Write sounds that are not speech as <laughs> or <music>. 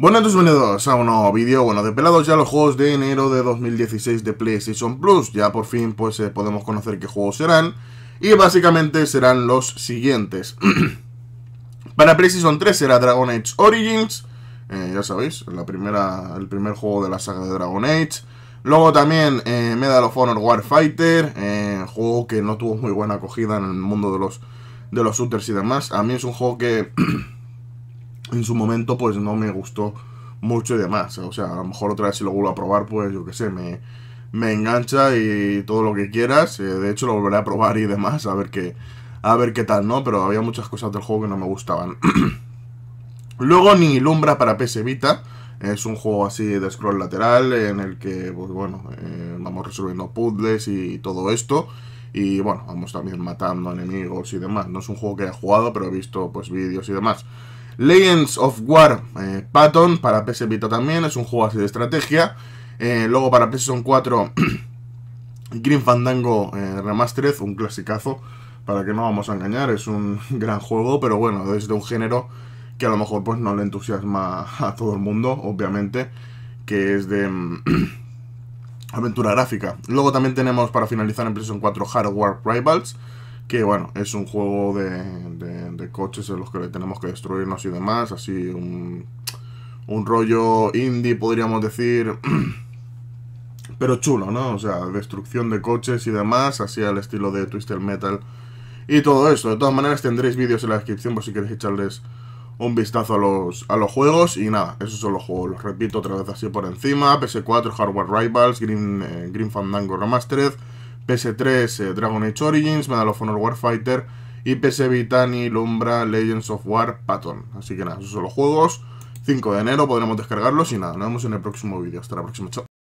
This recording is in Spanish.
Bueno, entonces bienvenidos a un nuevo vídeo, bueno, de pelados ya los juegos de enero de 2016 de PlayStation Plus, ya por fin pues eh, podemos conocer qué juegos serán, y básicamente serán los siguientes. <clears throat> Para PlayStation 3 será Dragon Age Origins, eh, ya sabéis, la primera, el primer juego de la saga de Dragon Age, luego también eh, Medal of Honor Warfighter, juego que no tuvo muy buena acogida en el mundo de los, de los shooters y demás, a mí es un juego que... <clears throat> en su momento pues no me gustó mucho y demás. O sea, a lo mejor otra vez si lo vuelvo a probar, pues yo qué sé, me, me engancha y todo lo que quieras. Eh, de hecho, lo volveré a probar y demás, a ver qué, a ver qué tal, ¿no? Pero había muchas cosas del juego que no me gustaban. <clears throat> Luego ni Lumbra para PS Vita. Es un juego así de scroll lateral en el que, pues bueno, eh, vamos resolviendo puzzles y todo esto. Y bueno, vamos también matando enemigos y demás. No es un juego que he jugado, pero he visto pues vídeos y demás. Legends of War eh, Patton para PS Vita también, es un juego así de estrategia. Eh, luego para PlayStation 4, Green Fandango eh, Remastered, un clasicazo, para que no vamos a engañar, es un <laughs> gran juego, pero bueno, es de un género que a lo mejor pues no le entusiasma <laughs> a todo el mundo, obviamente, que es de mm, <clears throat> aventura gráfica. Luego también tenemos para finalizar en PlayStation 4 Hardware Rivals que bueno, es un juego de, de, coches en los que tenemos que destruirnos y demás, así un, un rollo indie podríamos decir, <clears throat> pero chulo, ¿no? O sea, destrucción de coches y demás, así al estilo de Twisted Metal y todo eso. De todas maneras tendréis vídeos en la descripción por si queréis echarles un vistazo a los, a los juegos y nada, esos son los juegos, los repito otra vez así por encima, PS4, Hardware Rivals, Green, eh, Green Fandango Remastered, PS3 eh, Dragon Age Origins, Medal of Honor Warfighter y PS Vitani, Lumbra, Legends of War, Patton. Así que nada, esos son los juegos. 5 de enero podremos descargarlos y nada, nos vemos en el próximo vídeo. Hasta la próxima, chao.